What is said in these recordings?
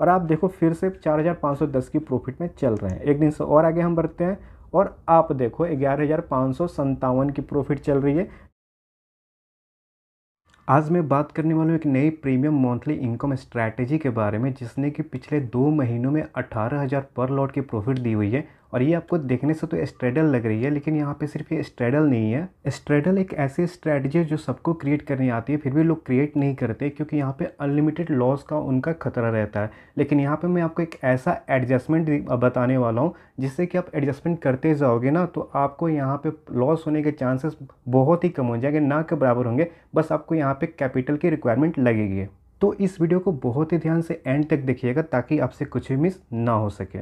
और आप देखो फिर से 4510 की प्रॉफिट में चल रहे हैं एक दिन से और आगे हम बढ़ते हैं और आप देखो ग्यारह की प्रॉफिट चल रही है आज मैं बात करने वाला हूँ एक नई प्रीमियम मंथली इनकम स्ट्रैटेजी के बारे में जिसने कि पिछले दो महीनों में 18,000 पर लॉट की प्रॉफिट दी हुई है और ये आपको देखने से तो स्ट्रेडल लग रही है लेकिन यहाँ पे सिर्फ ये स्ट्रेडल नहीं है स्ट्रेडल एक ऐसी स्ट्रेटजी जो सबको क्रिएट करनी आती है फिर भी लोग क्रिएट नहीं करते क्योंकि यहाँ पे अनलिमिटेड लॉस का उनका खतरा रहता है लेकिन यहाँ पे मैं आपको एक ऐसा एडजस्टमेंट बताने वाला हूँ जिससे कि आप एडजस्टमेंट करते जाओगे ना तो आपको यहाँ पर लॉस होने के चांसेस बहुत ही कम हो जाएंगे ना के बराबर होंगे बस आपको यहाँ पर कैपिटल की रिक्वायरमेंट लगेगी तो इस वीडियो को बहुत ही ध्यान से एंड तक देखिएगा ताकि आपसे कुछ भी मिस ना हो सके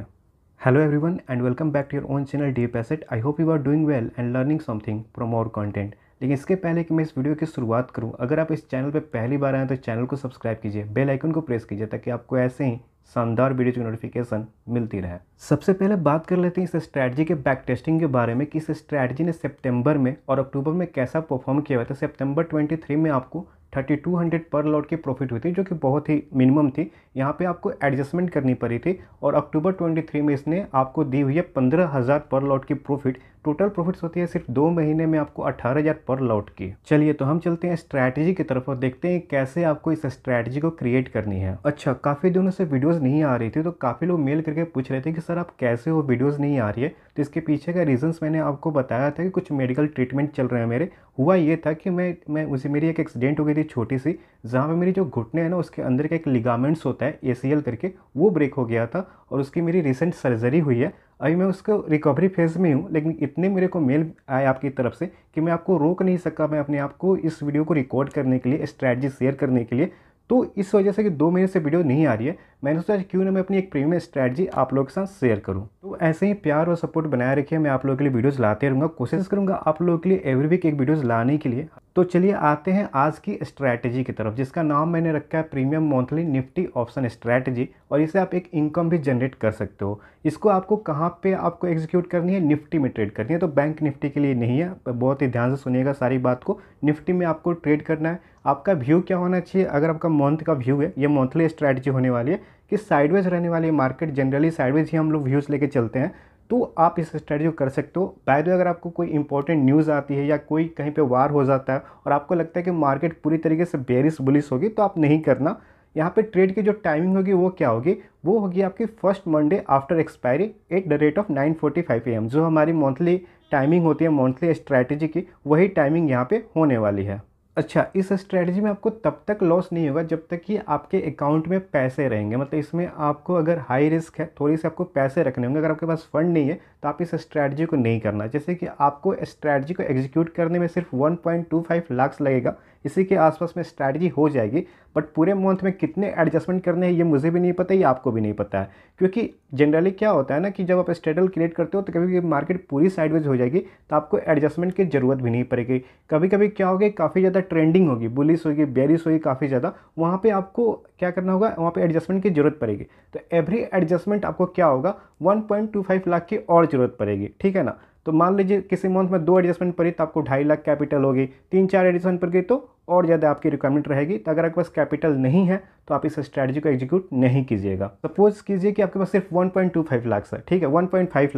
hello everyone and welcome back to your own channel D Asset. I hope you are doing well and learning something from our content लेकिन इसके पहले कि मैं इस वीडियो की शुरुआत करूं, अगर आप इस चैनल पर पहली बार आए तो चैनल को सब्सक्राइब कीजिए बेल आइकन को प्रेस कीजिए ताकि आपको ऐसे ही शानदार वीडियो की नोटिफिकेशन मिलती रहे सबसे पहले बात कर लेते हैं इस स्ट्रैटी के बैक टेस्टिंग के बारे में कि इस स्ट्रैटी ने सेप्टेम्बर में और अक्टूबर में कैसा परफॉर्म किया हुआ था सेप्टेम्बर ट्वेंटी में आपको थर्टी टू हंड्रेड पर लॉट की प्रॉफिट हुई थी जो कि बहुत ही मिनिमम थी यहाँ पे आपको एडजस्टमेंट करनी पड़ी थी और अक्टूबर ट्वेंटी थ्री में इसने आपको दी हुई है पंद्रह हज़ार पर लॉट की प्रॉफिट टोटल प्रॉफिट्स होती है सिर्फ दो महीने में आपको अट्ठारह हज़ार पर लॉट की चलिए तो हम चलते हैं स्ट्रैटेजी की तरफ और देखते हैं कैसे आपको इस स्ट्रैटेजी को क्रिएट करनी है अच्छा काफ़ी दिनों से वीडियोज़ नहीं आ रही थी तो काफ़ी लोग मेल करके पूछ रहे थे कि सर आप कैसे हो वीडियोज़ नहीं आ रही है तो इसके पीछे का रीजन्स मैंने आपको बताया था कि कुछ मेडिकल ट्रीटमेंट चल रहे हैं मेरे हुआ ये था कि मैं मैं उसे मेरी एक एक्सीडेंट हो गई थी छोटी सी जहाँ पे मेरी जो घुटने हैं ना उसके अंदर का एक लिगामेंट्स होता है ए करके वो ब्रेक हो गया था और उसकी मेरी रिसेंट सर्जरी हुई है अभी मैं उसको रिकवरी फेज़ में हूँ लेकिन इतने मेरे को मेल आए आपकी तरफ से कि मैं आपको रोक नहीं सका मैं अपने आप को इस वीडियो को रिकॉर्ड करने के लिए स्ट्रैटी शेयर करने के लिए तो इस वजह से कि दो महीने से वीडियो नहीं आ रही है मैंने सोचा क्यों ना मैं अपनी एक प्रीमियम स्ट्रैटी आप लोगों के साथ शेयर करूँ तो ऐसे ही प्यार और सपोर्ट बनाए रखिए मैं आप लोगों के लिए वीडियोज़ लाते रहूँगा कोशिश करूँगा आप लोगों के लिए एवरी वीक एक वीडियोज़ लाने के लिए तो चलिए आते हैं आज की स्ट्रैटेजी की तरफ जिसका नाम मैंने रखा है premium monthly Nifty option strategy और इसे आप एक इनकम भी जनरेट कर सकते हो इसको आपको कहाँ पर आपको एग्जीक्यूट करनी है निफ्टी में ट्रेड करनी है तो बैंक निफ्टी के लिए नहीं है बहुत ही ध्यान से सुनिएगा सारी बात को निफ्टी में आपको ट्रेड करना है आपका व्यू क्या होना चाहिए अगर आपका मंथ का व्यू है ये मंथली स्ट्रैटेजी होने वाली है कि साइडवेज रहने वाली मार्केट जनरली साइडवेज ही हम लोग व्यूज़ लेके चलते हैं तो आप इस स्ट्रेटजी कर सकते हो बाय द अगर आपको कोई इंपॉर्टेंट न्यूज़ आती है या कोई कहीं पे वार हो जाता है और आपको लगता है कि मार्केट पूरी तरीके से बेरिस बुलिस होगी तो आप नहीं करना यहाँ पे ट्रेड की जो टाइमिंग होगी वो क्या होगी वो होगी आपकी first Monday after expiry at the rate of nine forty five AM जो हमारी मंथली टाइमिंग होती है मंथली स्ट्रैटेजी की वही टाइमिंग यहाँ पर होने वाली है अच्छा इस स्ट्रेटजी में आपको तब तक लॉस नहीं होगा जब तक कि आपके अकाउंट में पैसे रहेंगे मतलब इसमें आपको अगर हाई रिस्क है थोड़ी सी आपको पैसे रखने होंगे अगर आपके पास फंड नहीं है तो आप इस स्ट्रैटजी को नहीं करना जैसे कि आपको स्ट्रैटजी को एग्जीक्यूट करने में सिर्फ 1.25 लाख लगेगा इसी के आसपास में स्ट्रैटेजी हो जाएगी बट पूरे मंथ में कितने एडजस्टमेंट करने हैं ये मुझे भी नहीं पता ये आपको भी नहीं पता है क्योंकि जनरली क्या होता है ना कि जब आप स्ट्रेडल क्रिएट करते हो तो कभी कभी मार्केट पूरी साइडवेज हो जाएगी तो आपको एडजस्टमेंट की ज़रूरत भी नहीं पड़ेगी कभी कभी क्या होगी काफ़ी ज़्यादा ट्रेंडिंग होगी बुलिस होगी बेरिस होगी काफ़ी ज़्यादा वहाँ पर आपको क्या करना होगा वहाँ पर एडजस्टमेंट की ज़रूरत पड़ेगी तो एवरी एडजस्टमेंट आपको क्या होगा वन लाख की और ज़रूरत पड़ेगी ठीक है ना तो मान लीजिए किसी मंथ में दो एडजस्टमेंट पर ही तो आपको ढाई लाख कैपिटल होगी तीन चार एडजस्टमेंट पर गई तो और ज़्यादा आपकी रिक्वायरमेंट रहेगी तो अगर आपके पास कैपिटल नहीं है तो आप इस स्ट्रैटेजी को एग्जीक्यूट नहीं कीजिएगा सपोज कीजिए कि आपके पास सिर्फ वन लाख है ठीक है वन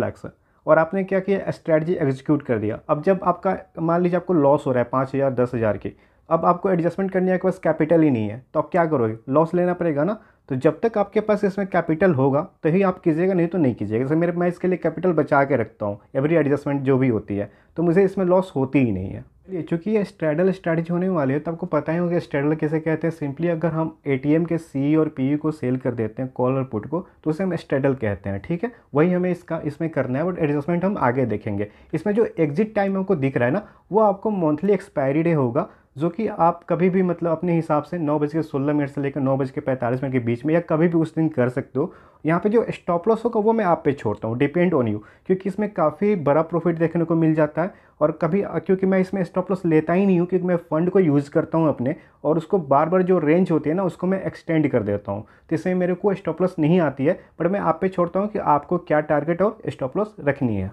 लाख है और आपने क्या किया स्ट्रैटेजी एग्जीक्यूट कर दिया अब जब आपका मान लीजिए आपको लॉस हो रहा है पाँच हज़ार दस हज़ार की अब आपको एडजस्टमेंट करने के पास कैपिटल ही नहीं है तो आप क्या करोगे लॉस लेना पड़ेगा ना तो जब तक आपके पास इसमें कैपिटल होगा तभी तो आप कीजिएगा नहीं तो नहीं कीजिएगा जैसे मेरे मैं इसके लिए कैपिटल बचा के रखता हूँ एवरी एडजस्टमेंट जो भी होती है तो मुझे इसमें लॉस होती ही नहीं है चलिए चूँकि ये स्ट्रेडल स्ट्रैटेजी होने वाली है तो आपको पता ही होगा स्ट्रेडल कैसे कहते हैं सिंपली अगर हम ए के सी e और पी e को सेल कर देते हैं कॉल और पुट को तो उसे हम स्ट्रेडल कहते हैं ठीक है वही हमें इसका इसमें करना है बट एडजस्टमेंट हम आगे देखेंगे इसमें जो एग्जिट टाइम हमको दिख रहा है ना वो आपको मंथली एक्सपायरी डे होगा जो कि आप कभी भी मतलब अपने हिसाब से नौ बज के सोलह मिनट से लेकर नौ बज के पैंतालीस मिनट के बीच में या कभी भी उस दिन कर सकते हो यहाँ पे जो स्टॉप लॉस होगा वो मैं आप पे छोड़ता हूँ डिपेंड ऑन यू क्योंकि इसमें काफ़ी बड़ा प्रॉफिट देखने को मिल जाता है और कभी क्योंकि मैं इसमें स्टॉप लॉस लेता ही नहीं हूँ क्योंकि मैं फ़ंड को यूज़ करता हूँ अपने और उसको बार बार जो रेंज होती है ना उसको मैं एक्सटेंड कर देता हूँ तो इसमें मेरे को स्टॉप लॉस नहीं आती है बट मैं आप पे छोड़ता हूँ कि आपको क्या टारगेट और स्टॉप लॉस रखनी है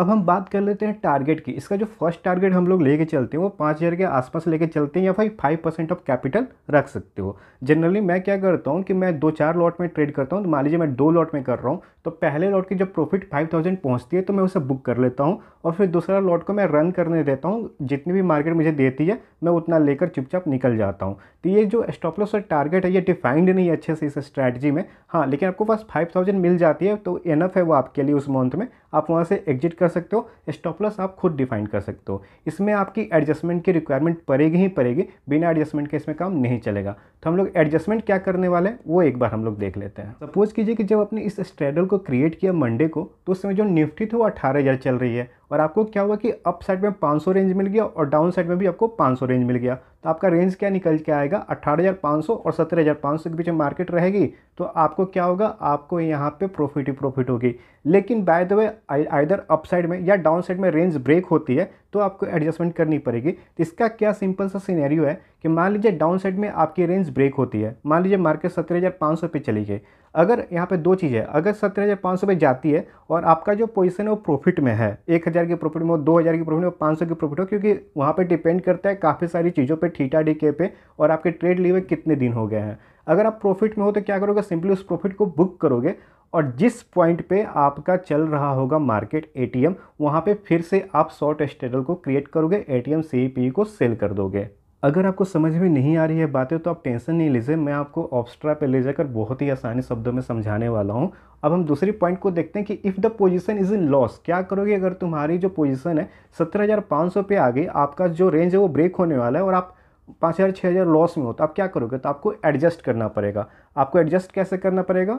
अब हम बात कर लेते हैं टारगेट की इसका जो फर्स्ट टारगेट हम लोग लेके चलते हैं वो पाँच हज़ार के आसपास लेके चलते हैं या भाई फाइव परसेंट ऑफ कैपिटल रख सकते हो जनरली मैं क्या करता हूँ कि मैं दो चार लॉट में ट्रेड करता हूँ तो मान लीजिए मैं दो लॉट में कर रहा हूँ तो पहले लॉट की जब प्रॉफिट फाइव थाउजेंड पहुँचती है तो मैं उसे बुक कर लेता हूँ और फिर दूसरा लॉट को मैं रन करने देता हूँ जितनी भी मार्केट मुझे देती है मैं उतना लेकर चुपचाप निकल जाता हूँ तो ये जो स्टॉपलॉस और टारगेट है ये डिफाइंड नहीं है अच्छे से इस स्ट्रैटेजी में हाँ लेकिन आपको पास फाइव थाउजेंड मिल जाती है तो इनफ है वो आपके लिए उस मंथ में आप वहाँ से एग्जिट कर सकते हो स्टॉपलॉस आप खुद डिफाइन कर सकते हो इसमें आपकी एडजस्टमेंट की रिक्वायरमेंट पड़ेगी ही पड़ेगी बिना एडजस्टमेंट के इसमें काम नहीं चलेगा तो हम लोग एडजस्टमेंट क्या करने वाले हैं वो एक बार हम लोग देख लेते हैं सपोज कीजिए कि जब आपने इस स्ट्रेडल को क्रिएट किया मंडे को तो उस समय जो निफ्टी थी वो अठारह चल रही है और आपको क्या हुआ कि अप साइड में 500 रेंज मिल गया और डाउन साइड में भी आपको 500 रेंज मिल गया तो आपका रेंज क्या निकल के आएगा 18,500 और 17,500 के बीच में मार्केट रहेगी तो आपको क्या होगा आपको यहाँ पे प्रॉफिट ही प्रॉफिट होगी लेकिन by the way either up side में या डाउन साइड में रेंज ब्रेक होती है तो आपको एडजस्टमेंट करनी पड़ेगी तो इसका क्या सिंपल सा सीनेरियो है कि मान लीजिए डाउन साइड में आपकी रेंज ब्रेक होती है मान लीजिए मार्केट सत्रह हज़ार पाँच सौ पे चली गई अगर यहाँ पे दो चीज़ है अगर सत्रह हज़ार पाँच सौ पे जाती है और आपका जो पोजीशन है वो प्रॉफिट में है एक हज़ार के प्रॉफिट में हो दो हज़ार के प्रॉफिट में हो पाँच सौ के प्रॉफिट हो क्योंकि वहाँ पर डिपेंड करता है काफ़ी सारी चीज़ों पर थीटा डी के पे और आपके ट्रेड लिए हुए कितने दिन हो गए हैं अगर आप प्रॉफिट में हो तो क्या करोगे सिंपली उस प्रॉफिट को बुक करोगे और जिस पॉइंट पे आपका चल रहा होगा मार्केट एटीएम वहाँ पे फिर से आप शॉर्ट स्टेडल को क्रिएट करोगे एटीएम टी को सेल कर दोगे अगर आपको समझ में नहीं आ रही है बातें तो आप टेंशन नहीं लीजिए मैं आपको ऑप्स्ट्रा पे ले जाकर बहुत ही आसानी शब्दों में समझाने वाला हूँ अब हम दूसरी पॉइंट को देखते हैं कि if the position is in loss क्या करोगे अगर तुम्हारी जो पोजीशन है सत्रह हज़ार पाँच सौ पे आ गई आपका जो रेंज है वो ब्रेक होने वाला है और आप पाँच हज़ार छः हज़ार लॉस में हो तो आप क्या करोगे तो आपको एडजस्ट करना पड़ेगा आपको एडजस्ट कैसे करना पड़ेगा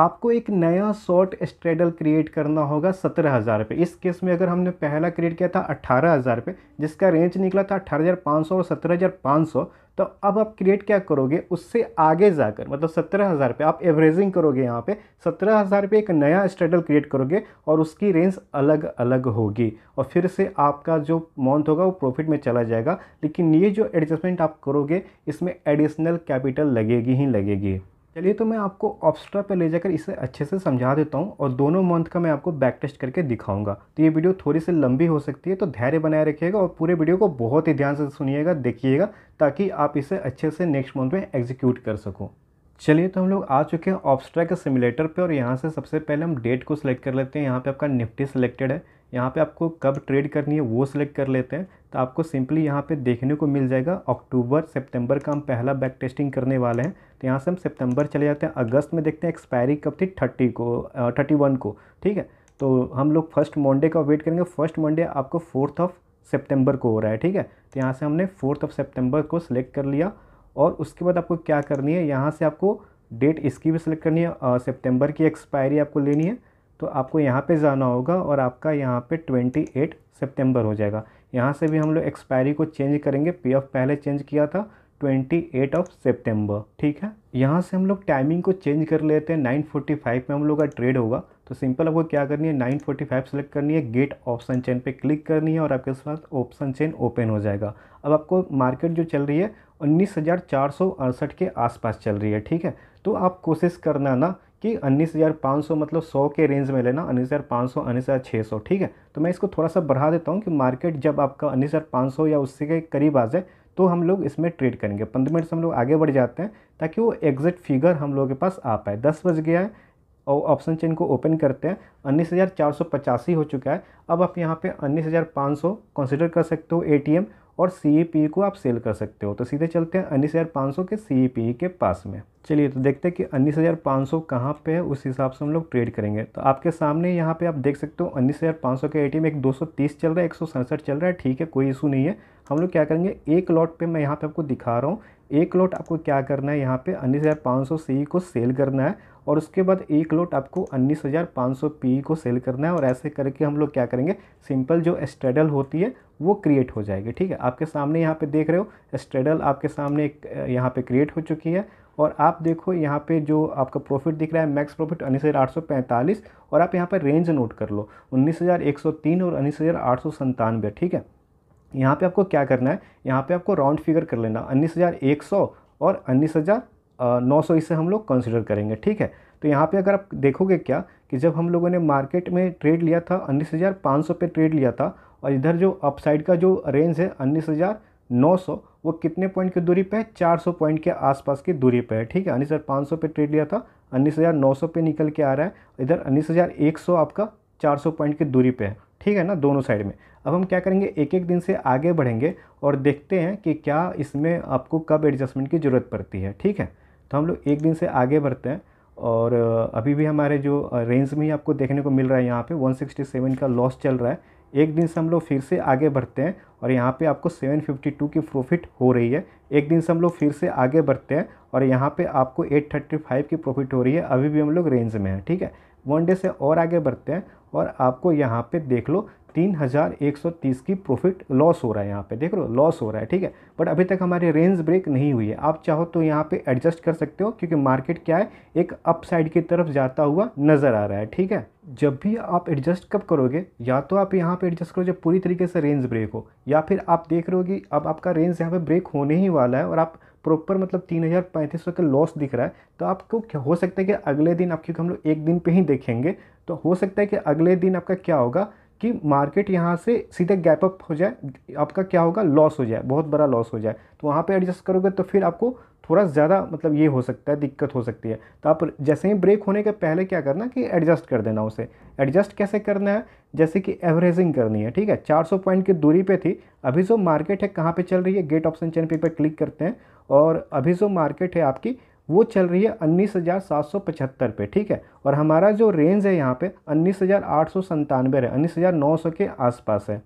आपको एक नया शॉर्ट स्ट्रेडल क्रिएट करना होगा सत्रह हज़ार रुपये इस केस में अगर हमने पहला क्रिएट किया था अट्ठारह हज़ार रुपये जिसका रेंज निकला था अट्ठारह हज़ार पाँच सौ और सत्रह हज़ार पाँच सौ तो अब आप क्रिएट क्या करोगे उससे आगे जाकर मतलब सत्रह हज़ार रुपये आप एवरेजिंग करोगे यहाँ पे सत्रह हज़ार रुपये एक नया स्ट्रेडल क्रिएट करोगे और उसकी रेंज अलग अलग होगी और फिर से आपका जो मंथ होगा वो प्रॉफिट में चला जाएगा लेकिन ये जो एडजस्टमेंट आप करोगे इसमें एडिशनल कैपिटल लगेगी ही लगेगी चलिए तो मैं आपको ऑप्स्ट्रा पे ले जाकर इसे अच्छे से समझा देता हूँ और दोनों मंथ का मैं आपको बैक टेस्ट करके दिखाऊंगा तो ये वीडियो थोड़ी सी लंबी हो सकती है तो धैर्य बनाए रखिएगा और पूरे वीडियो को बहुत ही ध्यान से सुनिएगा देखिएगा ताकि आप इसे अच्छे से नेक्स्ट मंथ में एग्जीक्यूट कर सको चलिए तो हम लोग आ चुके हैं ऑप्स्ट्रा के सिमुलेटर पर और यहाँ से सबसे पहले हम डेट को सिलेक्ट कर लेते हैं यहाँ पर आपका निफ्टी सिलेक्टेड है यहाँ पर आपको कब ट्रेड करनी है वो सिलेक्ट कर लेते हैं तो आपको सिंपली यहाँ पे देखने को मिल जाएगा अक्टूबर सितंबर का हम पहला बैक टेस्टिंग करने वाले हैं तो यहाँ से हम सितंबर चले जाते हैं अगस्त में देखते हैं एक्सपायरी कब थी थर्टी को थर्टी वन को ठीक है तो हम लोग फर्स्ट मंडे का वेट करेंगे फर्स्ट मंडे आपको फोर्थ ऑफ सेप्टेम्बर को हो रहा है ठीक है तो यहाँ से हमने फोर्थ ऑफ सेप्टेम्बर को सिलेक्ट कर लिया और उसके बाद आपको क्या करनी है यहाँ से आपको डेट इसकी भी सिलेक्ट करनी है सेप्टेम्बर की एक्सपायरी आपको लेनी है तो आपको यहाँ पे जाना होगा और आपका यहाँ पे 28 सितंबर हो जाएगा यहाँ से भी हम लोग एक्सपायरी को चेंज करेंगे पे ऑफ पहले चेंज किया था ट्वेंटी एट ऑफ सेप्टेम्बर ठीक है यहाँ से हम लोग टाइमिंग को चेंज कर लेते हैं नाइन फोर्टी फाइव में हम लोग का ट्रेड होगा तो सिंपल आपको क्या करनी है नाइन फोर्टी फाइव सेलेक्ट करनी है गेट ऑप्शन चेन पे क्लिक करनी है और आपके पास ऑप्शन चेन ओपन हो जाएगा अब आपको मार्केट जो चल रही है उन्नीस हज़ार चार सौ अड़सठ के आसपास चल रही है ठीक है तो आप कोशिश करना ना कि उन्नीस हज़ार पाँच सौ मतलब सौ के रेंज में लेना उन्नीस हज़ार पाँच सौ उन्नीस हज़ार छः सौ ठीक है तो मैं इसको थोड़ा सा बढ़ा देता हूँ कि मार्केट जब आपका उन्नीस हज़ार पाँच सौ या उससे के करीब आ जाए तो हम लोग इसमें ट्रेड करेंगे पंद्रह मिनट से हम लोग आगे बढ़ जाते हैं ताकि वो एग्जैक्ट फिगर हम लोगों के पास आ पाए दस बज गया है और ऑप्शन चेन को ओपन करते हैं उन्नीस हज़ार चार सौ पचासी हो चुका है अब आप यहाँ पे उन्नीस हज़ार पाँच सौ कंसिडर कर सकते हो एटीएम और सी e को आप सेल कर सकते हो तो सीधे चलते हैं उन्नीस हज़ार पाँच सौ के सी e के पास में चलिए तो देखते हैं कि उन्नीस हज़ार पाँच सौ कहाँ पर है उस हिसाब से हम लोग ट्रेड करेंगे तो आपके सामने यहाँ पे आप देख सकते हो उन्नीस हज़ार पाँच सौ के ए में एक दो सौ तीस चल रहा है एक सौ सड़सठ चल रहा है ठीक है कोई इशू नहीं है हम लोग क्या करेंगे एक लॉट पर मैं यहाँ पर आपको दिखा रहा हूँ एक लोट आपको क्या करना है यहाँ पे उन्नीस हज़ार पाँच सौ सी को सेल करना है और उसके बाद एक लोट आपको उन्नीस हज़ार पाँच सौ पी को सेल करना है और ऐसे करके हम लोग क्या करेंगे सिंपल जो स्ट्रेडल होती है वो क्रिएट हो जाएगी ठीक है आपके सामने यहाँ पे देख रहे हो स्ट्रेडल आपके सामने यहाँ पे क्रिएट हो चुकी है और आप देखो यहाँ पे जो आपका प्रॉफिट दिख रहा है मैक्स प्रॉफिट उन्नीस हज़ार आठ सौ पैंतालीस और आप यहाँ पर रेंज नोट कर लो उन्नीस हज़ार एक सौ तीन और उन्नीस हज़ार आठ सौ संतानवे ठीक है यहाँ पे आपको क्या करना है यहाँ पे आपको राउंड फिगर कर लेना उन्नीस हज़ार एक सौ और उन्नीस हज़ार नौ सौ इसे हम लोग कंसिडर करेंगे ठीक है तो यहाँ पे अगर आप देखोगे क्या कि जब हम लोगों ने मार्केट में ट्रेड लिया था उन्नीस हज़ार पाँच सौ पे ट्रेड लिया था और इधर जो अपसाइड का जो रेंज है उन्नीस हज़ार नौ सौ वो कितने पॉइंट की दूरी पर है चार सौ पॉइंट के आसपास की दूरी पर है ठीक है उन्नीस हज़ार पाँच सौ पे ट्रेड लिया था उन्नीस हज़ार नौ सौ पे निकल के आ रहा है इधर उन्नीस हज़ार एक सौ आपका चार सौ पॉइंट की दूरी पर है ठीक है ना दोनों साइड में अब हम क्या करेंगे एक एक दिन से आगे बढ़ेंगे और देखते हैं कि क्या इसमें आपको कब एडजस्टमेंट की ज़रूरत पड़ती है ठीक है तो हम लोग एक दिन से आगे बढ़ते हैं और अभी भी हमारे जो रेंज में ही आपको देखने को मिल रहा है यहाँ पे 167 का लॉस चल रहा है एक दिन से हम लोग फिर से आगे बढ़ते हैं और यहाँ पे आपको 752 की प्रॉफिट हो रही है एक दिन से हम लोग फिर से आगे बढ़ते हैं और यहाँ पे आपको 835 की प्रॉफिट हो रही है अभी भी हम लोग रेंज में हैं ठीक है वनडे से और आगे बढ़ते हैं और आपको यहाँ पे देख लो 3130 की प्रॉफिट लॉस हो रहा है यहाँ पे देख लो लॉस हो रहा है ठीक है बट अभी तक हमारी रेंज ब्रेक नहीं हुई है आप चाहो तो यहाँ पे एडजस्ट कर सकते हो क्योंकि मार्केट क्या है एक अपसाइड की तरफ जाता हुआ नज़र आ रहा है ठीक है जब भी आप एडजस्ट कब करोगे या तो आप यहाँ पे एडजस्ट करो जब पूरी तरीके से रेंज ब्रेक हो या फिर आप देख रहे हो कि अब आपका रेंज यहाँ पे ब्रेक होने ही वाला है और आप प्रॉपर मतलब तीन हज़ार पैंतीस सौ का लॉस दिख रहा है तो आपको हो सकता है कि अगले दिन आप क्योंकि हम लोग एक दिन पे ही देखेंगे तो हो सकता है कि अगले दिन आपका क्या होगा कि मार्केट यहाँ से सीधे गैप अप हो जाए आपका क्या होगा लॉस हो जाए बहुत बड़ा लॉस हो जाए तो वहाँ पर एडजस्ट करोगे तो फिर आपको थोड़ा ज़्यादा मतलब ये हो सकता है दिक्कत हो सकती है तो आप जैसे ही ब्रेक होने के पहले क्या करना कि एडजस्ट कर देना उसे एडजस्ट कैसे करना है जैसे कि एवरेजिंग करनी है ठीक है 400 पॉइंट की दूरी पे थी अभी जो मार्केट है कहाँ पे चल रही है गेट ऑप्शन चैन पे पर क्लिक करते हैं और अभी जो मार्केट है आपकी वो चल रही है उन्नीस हज़ार सात सौ पचहत्तर पे ठीक है और हमारा जो रेंज है यहाँ पर उन्नीस हज़ार आठ सौ है उन्नीस हज़ार नौ सौ के आसपास है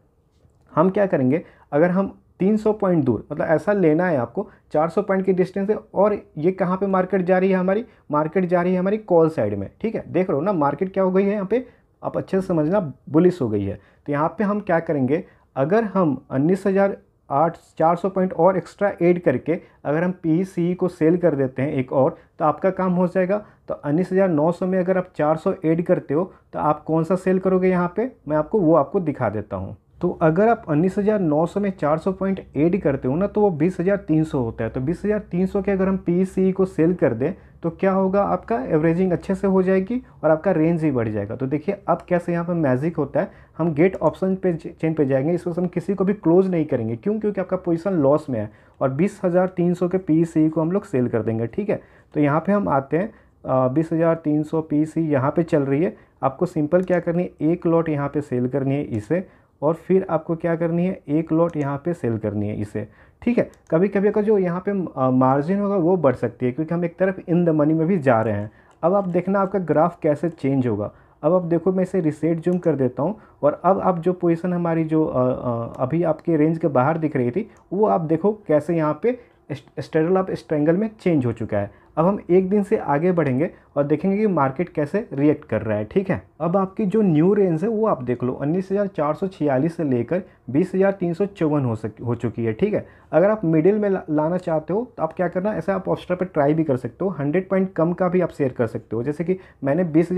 हम क्या करेंगे अगर हम 300 पॉइंट दूर मतलब ऐसा लेना है आपको 400 पॉइंट की डिस्टेंस है और ये कहाँ पे मार्केट जा रही है हमारी मार्केट जा रही है हमारी कॉल साइड में ठीक है देख रहे हो ना मार्केट क्या हो गई है यहाँ पे आप अच्छे से समझना बुलिस हो गई है तो यहाँ पे हम क्या करेंगे अगर हम उन्नीस हज़ार आठ चार सौ पॉइंट और एक्स्ट्रा ऐड करके अगर हम पी सी e e को सेल कर देते हैं एक और तो आपका काम हो जाएगा तो उन्नीस हज़ार नौ सौ में अगर आप चार सौ ऐड करते हो तो आप कौन सा सेल करोगे यहाँ पर मैं आपको वो आपको दिखा देता हूँ तो अगर आप उन्नीस हज़ार नौ सौ में चार सौ पॉइंट ऐड करते हो ना तो वो बीस हज़ार तीन सौ होता है तो बीस हज़ार तीन सौ के अगर हम पी e e को सेल कर दें तो क्या होगा आपका एवरेजिंग अच्छे से हो जाएगी और आपका रेंज भी बढ़ जाएगा तो देखिए अब कैसे यहाँ पर मैजिक होता है हम गेट ऑप्शन पे चेन पे जाएंगे इस वक्त हम किसी को भी क्लोज नहीं करेंगे क्यों क्योंकि आपका पोजीशन लॉस में है और बीस हज़ार तीन सौ के पी e को हम लोग सेल कर देंगे ठीक है तो यहाँ पर हम आते हैं बीस हज़ार तीन सौ पी सी यहाँ पर चल रही है आपको सिंपल क्या करनी है एक लॉट यहाँ पर सेल करनी है इसे और फिर आपको क्या करनी है एक लॉट यहाँ पे सेल करनी है इसे ठीक है कभी कभी अगर जो यहाँ पे मार्जिन होगा वो बढ़ सकती है क्योंकि हम एक तरफ इन द मनी में भी जा रहे हैं अब आप देखना आपका ग्राफ कैसे चेंज होगा अब आप देखो मैं इसे रिसेट जूम कर देता हूँ और अब आप जो पोजिशन हमारी जो आ, आ, अभी आपके रेंज के बाहर दिख रही थी वो आप देखो कैसे यहाँ पर स्टेडल अप स्ट्रेंगल में चेंज हो चुका है अब हम एक दिन से आगे बढ़ेंगे और देखेंगे कि मार्केट कैसे रिएक्ट कर रहा है ठीक है अब आपकी जो न्यू रेंज है वो आप देख लो उन्नीस से लेकर बीस हो सक हो चुकी है ठीक है अगर आप मिडिल में लाना चाहते हो तो आप क्या करना ऐसे आप ऑस्ट्रा पर ट्राई भी कर सकते हो हंड्रेड पॉइंट कम का भी आप शेयर कर सकते हो जैसे कि मैंने बीस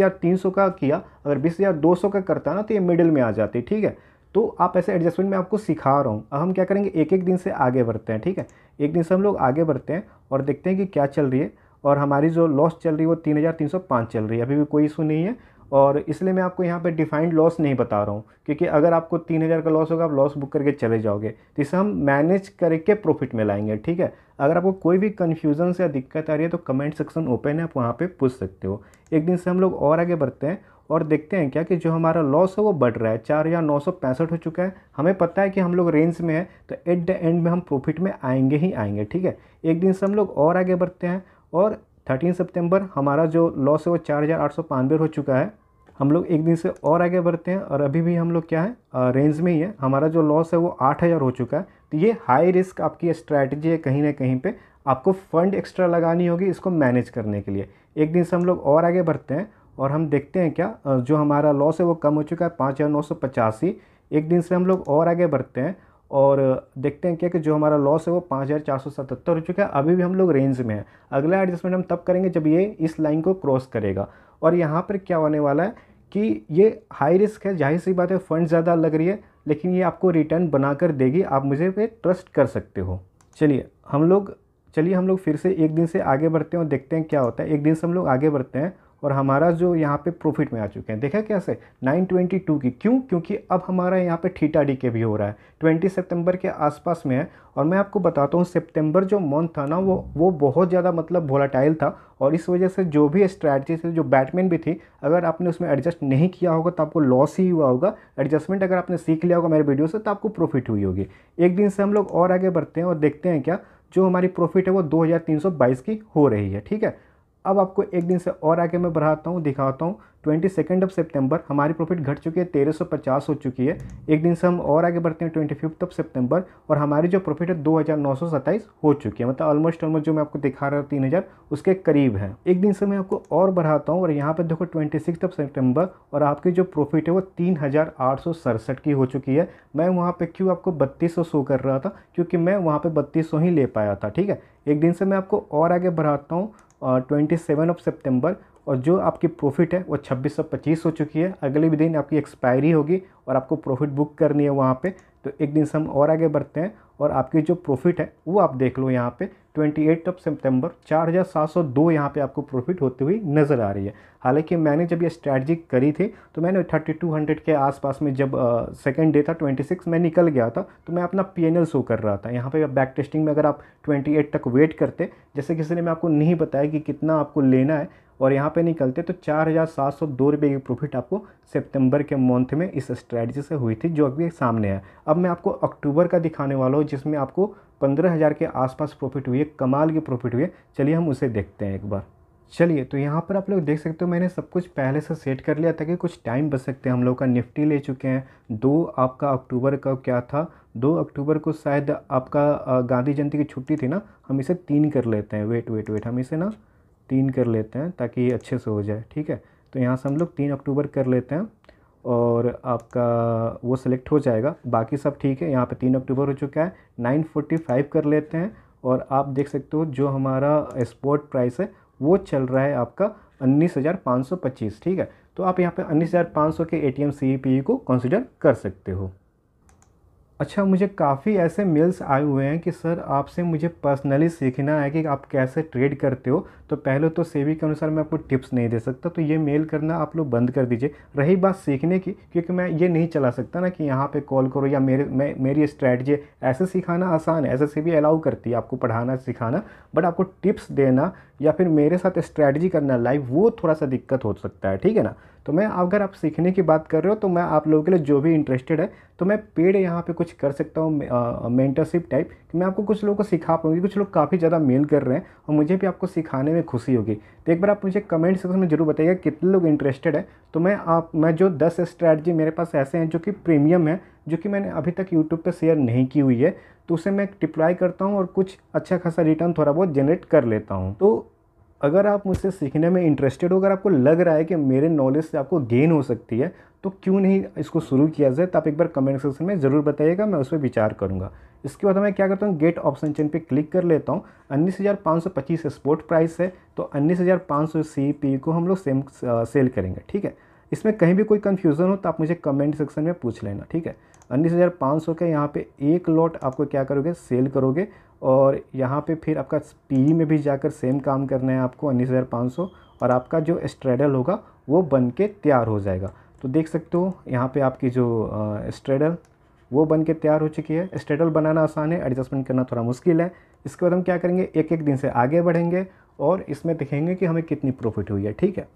का किया अगर बीस का करता ना तो ये मिडिल में आ जाती ठीक है तो आप ऐसे एडजस्टमेंट में आपको सिखा रहा हूँ अब हम क्या करेंगे एक एक दिन से आगे बढ़ते हैं ठीक है एक दिन से हम लोग आगे बढ़ते हैं और देखते हैं कि क्या चल रही है और हमारी जो लॉस चल रही है वो तीन हज़ार तीन सौ पाँच चल रही है अभी भी कोई इशू नहीं है और इसलिए मैं आपको यहाँ पे डिफाइंड लॉस नहीं बता रहा हूँ क्योंकि अगर आपको तीन हज़ार का लॉस होगा आप लॉस बुक करके चले जाओगे तो इसे हम मैनेज करके प्रॉफिट में लाएंगे ठीक है अगर आपको कोई भी कन्फ्यूजन या दिक्कत आ रही है तो कमेंट सेक्शन ओपन है आप वहाँ पर पूछ सकते हो एक दिन से हम लोग और आगे बढ़ते हैं और देखते हैं क्या कि जो हमारा लॉस है वो बढ़ रहा है चार हज़ार नौ सौ पैंसठ हो चुका है हमें पता है कि हम लोग रेंज में है तो एट द एंड में हम प्रॉफिट में आएंगे ही आएंगे ठीक है एक दिन से हम लोग और आगे बढ़ते हैं और थर्टीन सितंबर हमारा जो लॉस है वो चार हज़ार आठ सौ पानवे हो चुका है हम लोग एक दिन से और आगे बढ़ते हैं और अभी भी हम लोग क्या है आ, रेंज में ही है हमारा जो लॉस है वो आठ हज़ार हो चुका है तो ये हाई रिस्क आपकी स्ट्रैटेजी है कहीं ना कहीं पे आपको फंड एक्स्ट्रा लगानी होगी इसको मैनेज करने के लिए एक दिन से हम लोग और आगे बढ़ते हैं और हम देखते हैं क्या जो हमारा लॉस है वो कम हो चुका है पाँच हज़ार नौ सौ पचासी एक दिन से हम लोग और आगे बढ़ते हैं और देखते हैं क्या कि जो हमारा लॉस है वो पाँच हज़ार चार सौ सतहत्तर हो चुका है अभी भी हम लोग रेंज में है अगला एडजस्टमेंट हम तब करेंगे जब ये इस लाइन को क्रॉस करेगा और यहाँ पर क्या होने वाला है कि ये हाई रिस्क है जाहिर सी बात है फंड ज़्यादा लग रही है लेकिन ये आपको रिटर्न बना कर देगी आप मुझे पे ट्रस्ट कर सकते हो चलिए हम लोग चलिए हम लोग फिर से एक दिन से आगे बढ़ते हैं और देखते हैं क्या होता है एक दिन से हम लोग आगे बढ़ते हैं और हमारा जो यहाँ पे प्रॉफिट में आ चुके हैं देखा कैसे 922 की क्यों क्योंकि अब हमारा यहाँ पे ठीटा डी के भी हो रहा है 20 सितंबर के आसपास में है और मैं आपको बताता हूँ सितंबर जो मंथ था ना वो वो बहुत ज़्यादा मतलब वोलाटाइल था और इस वजह से जो भी स्ट्रैटी थी जो बैटमैन भी थी अगर आपने उसमें एडजस्ट नहीं किया होगा तो आपको लॉस ही हुआ होगा एडजस्टमेंट अगर आपने सीख लिया होगा मेरे वीडियो से तो आपको प्रॉफिट हुई होगी एक दिन से हम लोग और आगे बढ़ते हैं और देखते हैं क्या जो हमारी प्रॉफिट है वो दो की हो रही है ठीक है अब आपको एक दिन से और आगे मैं बढ़ाता हूँ दिखाता हूँ ट्वेंटी सेकेंड ऑफ सेप्टेम्बर हमारी प्रॉफिट घट चुकी है तेरह सौ पचास हो चुकी है एक दिन से हम और आगे बढ़ते हैं ट्वेंटी फिफ्थ ऑफ सेप्टेम्बर और हमारी जो प्रॉफिट है दो हज़ार नौ सौ सत्ताईस हो चुकी है मतलब ऑलमोस्ट ऑलमोस्ट जो मैं आपको दिखा रहा हूँ तीन हज़ार उसके करीब है एक दिन से मैं आपको और बढ़ाता हूँ और यहाँ पर देखो ट्वेंटी सिक्स ऑफ सेप्टेम्बर और आपकी जो प्रॉफिट है वो तीन हज़ार आठ सौ सड़सठ की हो चुकी है मैं वहाँ पर क्यों आपको बत्तीस सौ शो कर रहा था क्योंकि मैं वहाँ पर बत्तीस सौ ही ले पाया था ठीक है एक दिन से मैं आपको और आगे बढ़ाता हूँ ट्वेंटी सेवन ऑफ सितंबर और जो आपकी प्रॉफिट है वो छब्बीस सौ पच्चीस हो चुकी है अगले भी दिन आपकी एक्सपायरी होगी और आपको प्रॉफिट बुक करनी है वहाँ पे तो एक दिन से हम और आगे बढ़ते हैं और आपकी जो प्रॉफिट है वो आप देख लो यहाँ पे 28 ऑफ सितंबर 4702 यहाँ पर आपको प्रॉफिट होती हुई नज़र आ रही है हालांकि मैंने जब ये स्ट्रैटी करी थी तो मैंने 3200 के आसपास में जब सेकंड डे था 26 मैं निकल गया था तो मैं अपना पी शो कर रहा था यहाँ पे बैक टेस्टिंग में अगर आप 28 तक वेट करते जैसे किसी ने मैं आपको नहीं बताया कि कितना आपको लेना है और यहाँ पे निकलते तो चार हज़ार सात सौ दो रुपये की प्रॉफिट आपको सितंबर के मंथ में इस स्ट्रैटी से हुई थी जो अभी सामने है अब मैं आपको अक्टूबर का दिखाने वाला हूँ जिसमें आपको पंद्रह हज़ार के आसपास प्रॉफिट हुई है कमाल की प्रॉफिट हुई है चलिए हम उसे देखते हैं एक बार चलिए तो यहाँ पर आप लोग देख सकते हो मैंने सब कुछ पहले से सेट कर लिया ताकि कुछ टाइम बच सकते हैं हम लोग का निफ्टी ले चुके हैं दो आपका अक्टूबर का क्या था दो अक्टूबर को शायद आपका गांधी जयंती की छुट्टी थी ना हम इसे तीन कर लेते हैं वेट वेट वेट हम इसे ना तीन कर लेते हैं ताकि ये अच्छे से हो जाए ठीक है तो यहाँ से हम लोग तीन अक्टूबर कर लेते हैं और आपका वो सिलेक्ट हो जाएगा बाकी सब ठीक है यहाँ पे तीन अक्टूबर हो चुका है नाइन फोर्टी फाइव कर लेते हैं और आप देख सकते हो जो हमारा एक्सपोर्ट प्राइस है वो चल रहा है आपका उन्नीस हज़ार पाँच सौ पच्चीस ठीक है तो आप यहाँ पे उन्नीस हज़ार पाँच सौ के A T M C P को कंसिडर कर सकते हो अच्छा मुझे काफ़ी ऐसे मेल्स आए हुए हैं कि सर आपसे मुझे पर्सनली सीखना है कि आप कैसे ट्रेड करते हो तो पहले तो सेवी के अनुसार मैं आपको टिप्स नहीं दे सकता तो ये मेल करना आप लोग बंद कर दीजिए रही बात सीखने की क्योंकि मैं ये नहीं चला सकता ना कि यहाँ पे कॉल करो या मेरे मैं मेरी स्ट्रैटजी ऐसे सिखाना आसान है ऐसे से भी अलाउ करती है आपको पढ़ाना सिखाना बट आपको टिप्स देना या फिर मेरे साथ स्ट्रैटजी करना लाइव वो थोड़ा सा दिक्कत हो सकता है ठीक है ना तो मैं अगर आप सीखने की बात कर रहे हो तो मैं आप लोगों के लिए जो भी इंटरेस्टेड है तो मैं पेड यहाँ पे कुछ कर सकता हूँ मेंटरशिप टाइप कि मैं आपको कुछ लोगों को सिखा पाऊँगी कुछ लोग काफ़ी ज़्यादा मेल कर रहे हैं और मुझे भी आपको सिखाने में खुशी होगी तो एक बार आप मुझे कमेंट सेक्शन में ज़रूर बताइएगा कितने लोग इंटरेस्टेड है तो मैं आप मैं जो दस स्ट्रैटी मेरे पास ऐसे हैं जो कि प्रीमियम है जो कि मैंने अभी तक यूट्यूब पर शेयर नहीं की हुई है तो उसे मैं डिप्लाई करता हूँ और कुछ अच्छा खासा रिटर्न थोड़ा बहुत जनरेट कर लेता हूँ तो अगर आप मुझसे सीखने में इंटरेस्टेड हो अगर आपको लग रहा है कि मेरे नॉलेज से आपको गेन हो सकती है तो क्यों नहीं इसको शुरू किया जाए तो आप एक बार कमेंट सेक्शन में ज़रूर बताइएगा मैं उस पर विचार करूँगा इसके बाद मैं क्या करता हूँ गेट ऑप्शन चेन पे क्लिक कर लेता हूँ उन्नीस हज़ार पाँच सौ पच्चीस स्पोर्ट प्राइस है तो उन्नीस हज़ार पाँच सौ सी पी को हम लोग सेम सेल करेंगे ठीक है इसमें कहीं भी कोई कन्फ्यूज़न हो तो आप मुझे कमेंट सेक्शन में पूछ लेना ठीक है उन्नीस हज़ार पाँच सौ के यहाँ पे एक लॉट आपको क्या करोगे सेल करोगे और यहाँ पे फिर आपका पी e में भी जाकर सेम काम करना है आपको उन्नीस हज़ार पाँच सौ और आपका जो स्ट्रेडल होगा वो बन के तैयार हो जाएगा तो देख सकते हो यहाँ पर आपकी जो स्ट्रेडल वो बन के तैयार हो चुकी है स्ट्रेडल बनाना आसान है एडजस्टमेंट करना थोड़ा मुश्किल है इसके बाद हम क्या करेंगे एक एक दिन से आगे बढ़ेंगे और इसमें देखेंगे कि हमें कितनी प्रॉफिट हुई है ठीक है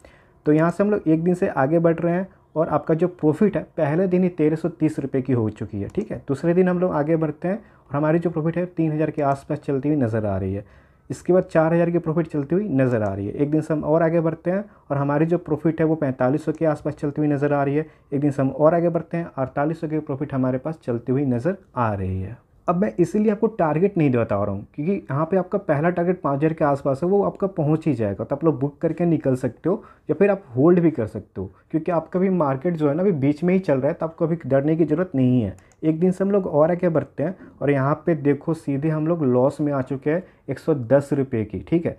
तो यहाँ से हम लोग एक दिन से आगे बढ़ रहे हैं और आपका जो प्रॉफिट है पहले दिन ही तेरह सौ तीस रुपये की हो चुकी है ठीक है दूसरे दिन हम लोग आगे बढ़ते हैं और हमारी जो प्रॉफिट है तीन हज़ार के आसपास चलती हुई नज़र आ रही है इसके बाद चार हज़ार की प्रॉफिट चलती हुई नज़र आ रही है एक दिन से हम और आगे बढ़ते हैं और हमारी जो प्रॉफिट है वो पैंतालीस सौ के आसपास चलती हुई नज़र आ रही है एक दिन से हम और आगे बढ़ते हैं अड़तालीस सौ की प्रॉफिट हमारे पास चलती हुई नज़र आ रही है अब मैं इसीलिए आपको टारगेट नहीं बता रहा हूँ क्योंकि यहाँ पे आपका पहला टारगेट पाँच हज़ार के आसपास है वो आपका पहुँच ही जाएगा तो आप लोग बुक करके निकल सकते हो या फिर आप होल्ड भी कर सकते हो क्योंकि आपका भी मार्केट जो है ना अभी बीच में ही चल रहा है तो आपको अभी डरने की ज़रूरत नहीं है एक दिन से हम लोग और आगे बढ़ते हैं और यहाँ पर देखो सीधे हम लोग लॉस में आ चुके हैं एक सौ की ठीक है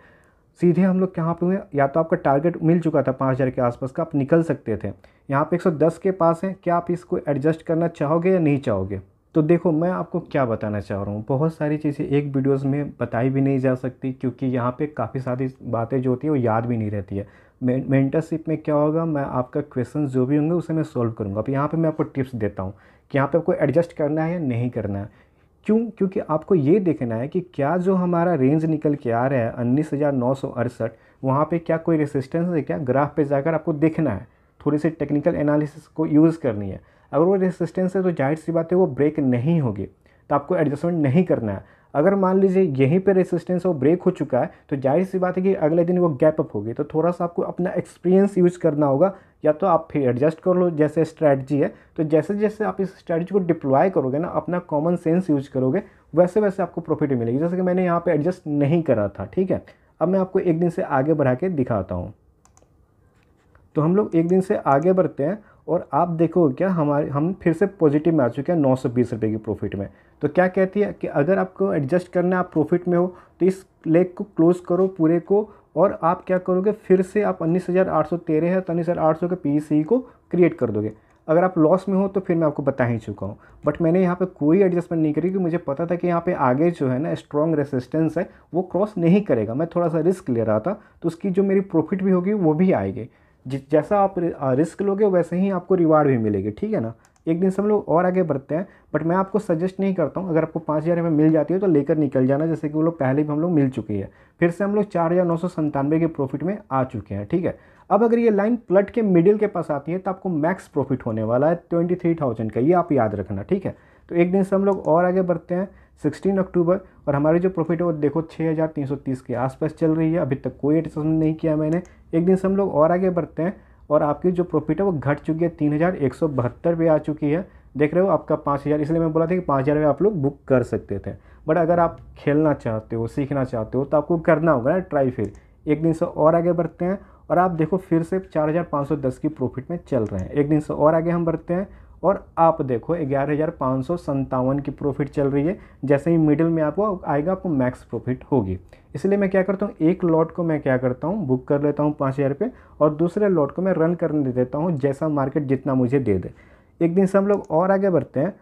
सीधे हम लोग यहाँ पे हुए या तो आपका टारगेट मिल चुका था पाँच हज़ार के आसपास का आप निकल सकते थे यहाँ पे 110 के पास हैं क्या आप इसको एडजस्ट करना चाहोगे या नहीं चाहोगे तो देखो मैं आपको क्या बताना चाह रहा हूँ बहुत सारी चीज़ें एक वीडियोस में बताई भी नहीं जा सकती क्योंकि यहाँ पे काफ़ी सारी बातें जो होती है वो याद भी नहीं रहती है मेंटरशिप में क्या होगा मैं आपका क्वेश्चन जो भी होंगे उसे मैं सॉल्व करूँगा अब यहाँ पर मैं आपको टिप्स देता हूँ कि यहाँ पर आपको एडजस्ट करना है या नहीं करना है क्यों क्योंकि आपको ये देखना है कि क्या जो हमारा रेंज निकल के आ रहा है उन्नीस हज़ार नौ सौ अड़सठ वहाँ पर क्या कोई रेसिस्टेंस है क्या ग्राफ पर जाकर आपको देखना है थोड़ी सी टेक्निकल एनालिसिस को यूज़ करनी है अगर वो रेसिस्टेंस है तो जाहिर सी बात है वो ब्रेक नहीं होगी तो आपको एडजस्टमेंट नहीं करना है अगर मान लीजिए यहीं पर रेसिस्टेंस वो ब्रेक हो चुका है तो जाहिर सी बात है कि अगले दिन वो गैप अप होगी तो थोड़ा सा आपको अपना एक्सपीरियंस यूज करना होगा या तो आप फिर एडजस्ट कर लो जैसे स्ट्रैटजी है तो जैसे जैसे आप इस स्ट्रैटजी को डिप्लॉय करोगे ना अपना कॉमन सेंस यूज करोगे वैसे वैसे आपको प्रॉफिट मिलेगी जैसे कि मैंने यहाँ पर एडजस्ट नहीं करा था ठीक है अब मैं आपको एक दिन से आगे बढ़ा के दिखाता हूँ तो हम लोग एक दिन से आगे बढ़ते हैं और आप देखो क्या हमारे हम फिर से पॉजिटिव में आ चुके हैं नौ सौ बीस रुपये की प्रॉफिट में तो क्या कहती है कि अगर आपको एडजस्ट करना है आप प्रॉफिट में हो तो इस लेग को क्लोज़ करो पूरे को और आप क्या करोगे फिर से आप उन्नीस हज़ार आठ सौ तेरह है तो उन्नीस हज़ार आठ सौ के पी को क्रिएट कर दोगे अगर आप लॉस में हो तो फिर मैं आपको बता ही चुका हूँ बट मैंने यहाँ पे कोई एडजस्टमेंट नहीं करी क्योंकि मुझे पता था कि यहाँ पे आगे जो है ना स्ट्रॉन्ग रेसिस्टेंस है वो क्रॉस नहीं करेगा मैं थोड़ा सा रिस्क ले रहा था तो उसकी जो मेरी प्रॉफिट भी होगी वो भी आएगी जैसा आप रिस्क लोगे वैसे ही आपको रिवार्ड भी मिलेगी ठीक है ना एक दिन से हम लोग और आगे बढ़ते हैं बट मैं आपको सजेस्ट नहीं करता हूँ अगर आपको पाँच हज़ार मिल जाती है तो लेकर निकल जाना जैसे कि वो लोग पहले भी हम लोग मिल चुकी है फिर से हम लोग चार हज़ार नौ सौ संतानवे के प्रॉफिट में आ चुके हैं ठीक है अब अगर ये लाइन प्लट के मिडिल के पास आती है तो आपको मैक्स प्रॉफिट होने वाला है ट्वेंटी थ्री थाउजेंड का ये आप याद रखना ठीक है तो एक दिन से हम लोग और आगे बढ़ते हैं सिक्सटीन अक्टूबर और हमारी जो प्रॉफिट है वो देखो छः हज़ार तीन सौ तीस के आसपास चल रही है अभी तक कोई एडजस्टमेंट नहीं किया मैंने एक दिन से हम लोग और आगे बढ़ते हैं और आपकी जो प्रॉफिट है वो घट चुकी है तीन हज़ार एक सौ बहत्तर पे आ चुकी है देख रहे हो आपका पाँच हज़ार इसलिए मैं बोला था कि पाँच हज़ार में आप लोग बुक कर सकते थे बट अगर आप खेलना चाहते हो सीखना चाहते हो तो आपको करना होगा ना ट्राई फिर एक दिन से और आगे बढ़ते हैं और आप देखो फिर से चार हज़ार पाँच सौ दस की प्रॉफिट में चल रहे हैं एक दिन से और आगे हम बढ़ते हैं और आप देखो ग्यारह हज़ार पाँच सौ की प्रॉफिट चल रही है जैसे ही मिडिल में आपको आएगा आपको मैक्स प्रॉफिट होगी इसलिए मैं क्या करता हूँ एक लॉट को मैं क्या करता हूँ बुक कर लेता हूँ पाँच हज़ार पे और दूसरे लॉट को मैं रन करने दे देता हूँ जैसा मार्केट जितना मुझे दे दे एक दिन से हम लोग और आगे बढ़ते हैं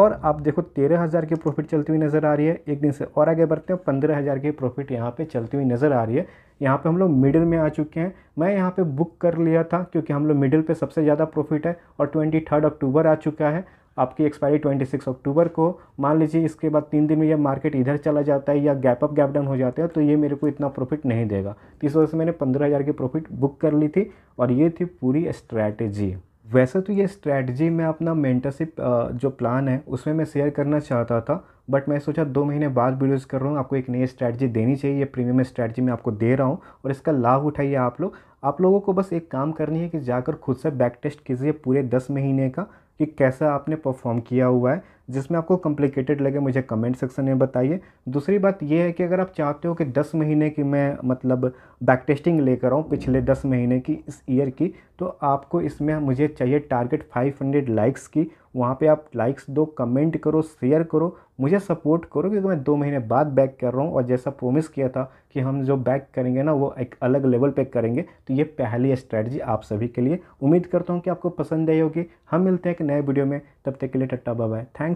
और आप देखो तेरह हज़ार की प्रॉफिट चलती हुई नज़र आ रही है एक दिन से और आगे बढ़ते हैं पंद्रह हज़ार की प्रॉफिट यहाँ पे चलती हुई नज़र आ रही है यहाँ पे हम लोग मिडिल में आ चुके हैं मैं यहाँ पे बुक कर लिया था क्योंकि हम लोग मिडिल पे सबसे ज़्यादा प्रॉफिट है और ट्वेंटी थर्ड अक्टूबर आ चुका है आपकी एक्सपायरी ट्वेंटी सिक्स अक्टूबर को मान लीजिए इसके बाद तीन दिन में यह मार्केट इधर चला जाता है या गैप अप गैप डाउन हो जाता है तो ये मेरे को इतना प्रॉफिट नहीं देगा तो इस वजह से मैंने पंद्रह हज़ार की प्रॉफिट बुक कर ली थी और ये थी पूरी स्ट्रैटेजी वैसे तो ये स्ट्रैटेजी मैं अपना मेंटरशिप जो प्लान है उसमें मैं शेयर करना चाहता था बट मैं सोचा दो महीने बाद यूज़ कर रहा हूँ आपको एक नई स्ट्रैटी देनी चाहिए ये प्रीमियम स्ट्रैटी मैं आपको दे रहा हूँ और इसका लाभ उठाइए आप लोग आप लोगों को बस एक काम करनी है कि जाकर खुद से बैक टेस्ट कीजिए पूरे दस महीने का कि कैसा आपने परफॉर्म किया हुआ है जिसमें आपको कॉम्प्लिकेटेड लगे मुझे कमेंट सेक्शन में बताइए दूसरी बात यह है कि अगर आप चाहते हो कि 10 महीने की मैं मतलब बैक टेस्टिंग लेकर आऊँ पिछले 10 महीने की इस ईयर की तो आपको इसमें मुझे चाहिए टारगेट 500 लाइक्स की वहाँ पे आप लाइक्स दो कमेंट करो शेयर करो मुझे सपोर्ट करो क्योंकि मैं दो महीने बाद बैक कर रहा हूँ और जैसा प्रोमिस किया था कि हम जो बैक करेंगे ना वो एक अलग लेवल पे करेंगे तो ये पहली स्ट्रैटी आप सभी के लिए उम्मीद करता हूँ कि आपको पसंद आई होगी हम मिलते हैं एक नए वीडियो में तब तक के लिए टट्टा बाय थैंक्स